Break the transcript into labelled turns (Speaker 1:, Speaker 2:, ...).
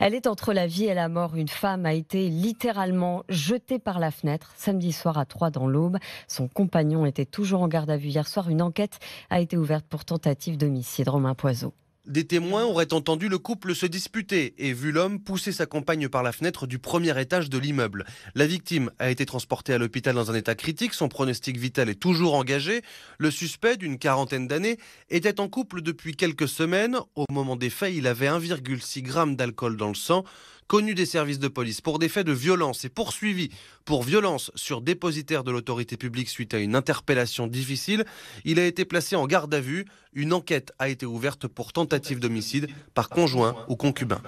Speaker 1: Elle est entre la vie et la mort. Une femme a été littéralement jetée par la fenêtre samedi soir à 3 dans l'aube. Son compagnon était toujours en garde à vue. Hier soir, une enquête a été ouverte pour tentative d'homicide. Romain Poiseau.
Speaker 2: Des témoins auraient entendu le couple se disputer et vu l'homme pousser sa compagne par la fenêtre du premier étage de l'immeuble. La victime a été transportée à l'hôpital dans un état critique, son pronostic vital est toujours engagé. Le suspect, d'une quarantaine d'années, était en couple depuis quelques semaines. Au moment des faits, il avait 1,6 g d'alcool dans le sang connu des services de police pour des faits de violence et poursuivi pour violence sur dépositaire de l'autorité publique suite à une interpellation difficile. Il a été placé en garde à vue. Une enquête a été ouverte pour tentative d'homicide par conjoint ou concubin.